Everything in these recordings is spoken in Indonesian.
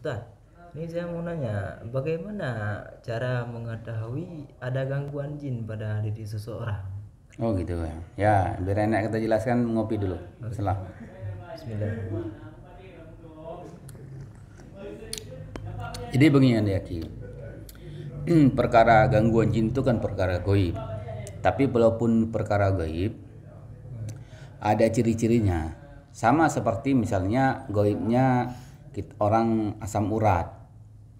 Ustaz ini saya mau nanya bagaimana cara mengetahui ada gangguan jin pada diri seseorang oh gitu ya ya biar enak kita jelaskan ngopi dulu okay. setelah jadi begini yang Ki hmm, perkara gangguan jin itu kan perkara goib tapi walaupun perkara goib ada ciri-cirinya sama seperti misalnya goibnya kita, orang asam urat.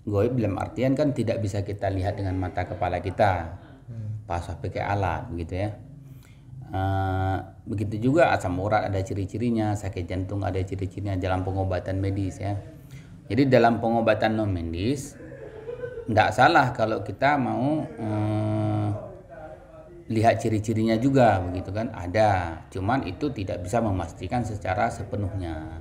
gue dalam artian kan tidak bisa kita lihat dengan mata kepala kita. Hmm. Pas pakai alat begitu ya. Uh, begitu juga asam urat ada ciri-cirinya, sakit jantung ada ciri-cirinya dalam pengobatan medis ya. Jadi dalam pengobatan non medis tidak salah kalau kita mau uh, lihat ciri-cirinya juga begitu kan ada, cuman itu tidak bisa memastikan secara sepenuhnya.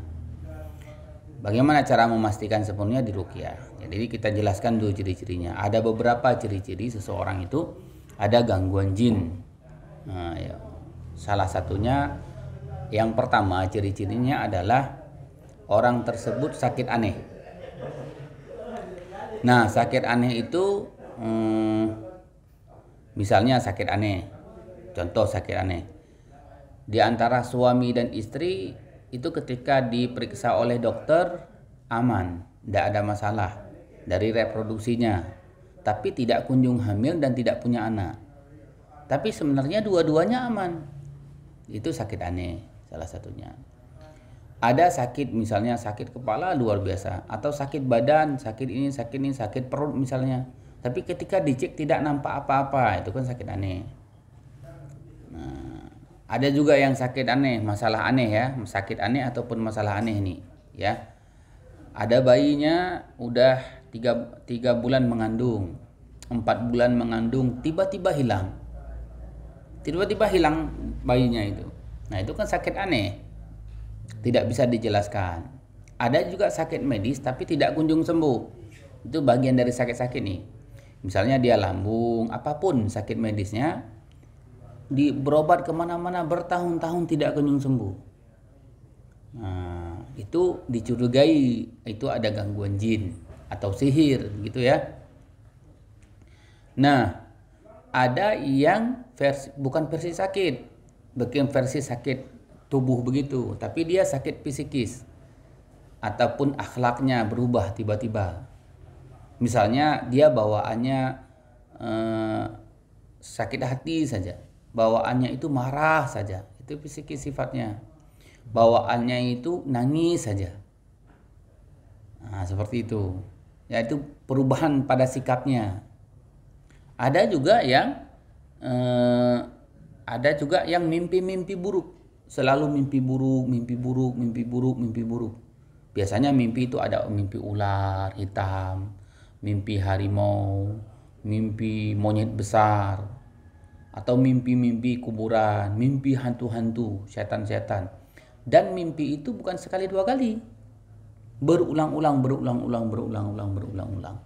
Bagaimana cara memastikan sepenuhnya di rukyah? Ya, jadi kita jelaskan dulu ciri-cirinya. Ada beberapa ciri-ciri seseorang itu ada gangguan jin. Nah, ya. Salah satunya yang pertama ciri-cirinya adalah orang tersebut sakit aneh. Nah sakit aneh itu hmm, misalnya sakit aneh, contoh sakit aneh. Di antara suami dan istri itu ketika diperiksa oleh dokter aman, tidak ada masalah dari reproduksinya, tapi tidak kunjung hamil dan tidak punya anak. Tapi sebenarnya dua-duanya aman. Itu sakit aneh salah satunya. Ada sakit misalnya sakit kepala luar biasa atau sakit badan, sakit ini, sakit ini, sakit perut misalnya. Tapi ketika dicek tidak nampak apa-apa, itu kan sakit aneh ada juga yang sakit aneh, masalah aneh ya, sakit aneh ataupun masalah aneh nih, ya. Ada bayinya udah tiga, tiga bulan mengandung, empat bulan mengandung, tiba-tiba hilang. Tiba-tiba hilang bayinya itu. Nah itu kan sakit aneh, tidak bisa dijelaskan. Ada juga sakit medis tapi tidak kunjung sembuh. Itu bagian dari sakit-sakit nih. Misalnya dia lambung, apapun sakit medisnya, di berobat kemana-mana bertahun-tahun tidak kunjung sembuh. Nah, itu dicurigai itu ada gangguan jin atau sihir gitu ya. Nah, ada yang versi bukan versi sakit, bukan versi sakit tubuh begitu, tapi dia sakit psikis ataupun akhlaknya berubah tiba-tiba. Misalnya dia bawaannya eh, sakit hati saja bawaannya itu marah saja itu psikis sifatnya bawaannya itu nangis saja nah, seperti itu yaitu perubahan pada sikapnya ada juga yang eh, ada juga yang mimpi-mimpi buruk selalu mimpi buruk mimpi buruk mimpi buruk mimpi buruk biasanya mimpi itu ada mimpi ular hitam mimpi harimau mimpi monyet besar atau mimpi-mimpi kuburan, mimpi hantu-hantu, setan-setan. Dan mimpi itu bukan sekali dua kali. Berulang-ulang, berulang-ulang, berulang-ulang, berulang-ulang.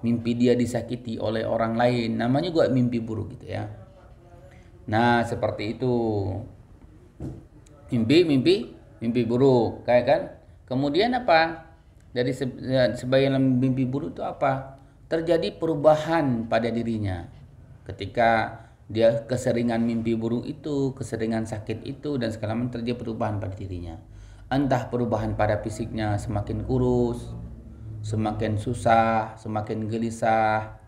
Mimpi dia disakiti oleh orang lain, namanya gua mimpi buruk gitu ya. Nah, seperti itu. Mimpi, mimpi, mimpi buruk, kayak kan? Kemudian apa? Dari ya, sebagian mimpi buruk itu apa? Terjadi perubahan pada dirinya. Ketika dia keseringan mimpi buruk itu, keseringan sakit itu dan segala macam terjadi perubahan pada dirinya. Entah perubahan pada fisiknya semakin kurus, semakin susah, semakin gelisah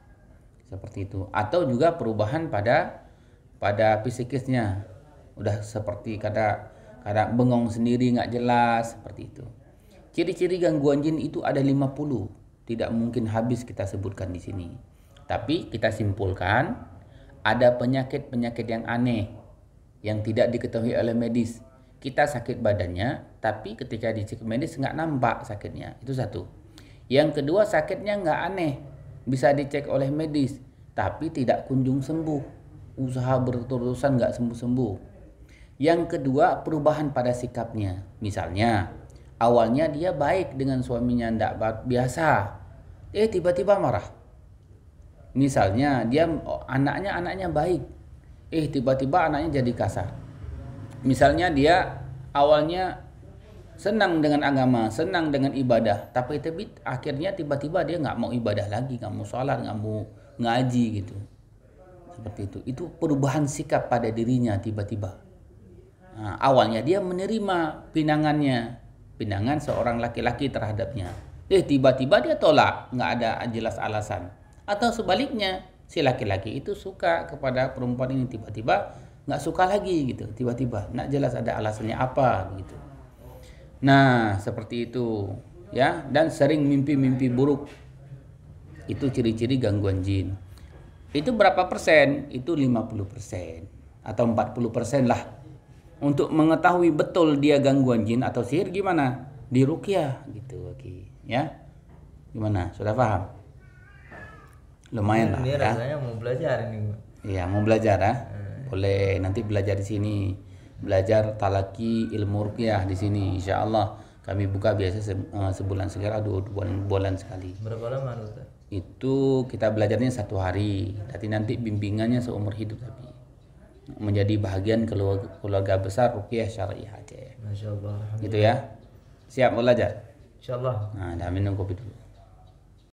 seperti itu atau juga perubahan pada pada psikisnya udah seperti kada kada bengong sendiri nggak jelas seperti itu. Ciri-ciri gangguan jin itu ada 50. Tidak mungkin habis kita sebutkan di sini. Tapi kita simpulkan ada penyakit-penyakit yang aneh yang tidak diketahui oleh medis. Kita sakit badannya, tapi ketika dicek medis nggak nampak sakitnya. Itu satu. Yang kedua sakitnya nggak aneh, bisa dicek oleh medis, tapi tidak kunjung sembuh. Usaha berterusan nggak sembuh-sembuh. Yang kedua perubahan pada sikapnya. Misalnya, awalnya dia baik dengan suaminya ndak biasa. Eh tiba-tiba marah misalnya dia oh, anaknya anaknya baik eh tiba-tiba anaknya jadi kasar misalnya dia awalnya senang dengan agama senang dengan ibadah tapi tapi akhirnya tiba-tiba dia nggak mau ibadah lagi nggak mau sholat nggak mau ngaji gitu seperti itu itu perubahan sikap pada dirinya tiba-tiba nah, awalnya dia menerima pinangannya pinangan seorang laki-laki terhadapnya eh tiba-tiba dia tolak nggak ada jelas alasan atau sebaliknya si laki-laki itu suka kepada perempuan ini tiba-tiba nggak suka lagi gitu tiba-tiba nggak jelas ada alasannya apa gitu nah seperti itu ya dan sering mimpi-mimpi buruk itu ciri-ciri gangguan jin itu berapa persen itu 50 persen atau 40 persen lah untuk mengetahui betul dia gangguan jin atau sihir gimana di rukyah gitu oke ya gimana sudah paham lumayan lah ini ya. rasanya mau belajar ini iya mau belajar ya eh. boleh nanti belajar di sini belajar talaki ilmu rukyah di sini insya Allah kami buka biasa eh, sebulan sekali dua bulan sekali berapa lama Ustaz? itu kita belajarnya satu hari tapi nanti bimbingannya seumur hidup tapi menjadi bagian keluarga, keluarga besar rukyah syariah aja Masya Allah, gitu ya siap belajar Insya Allah nah dah minum kopi dulu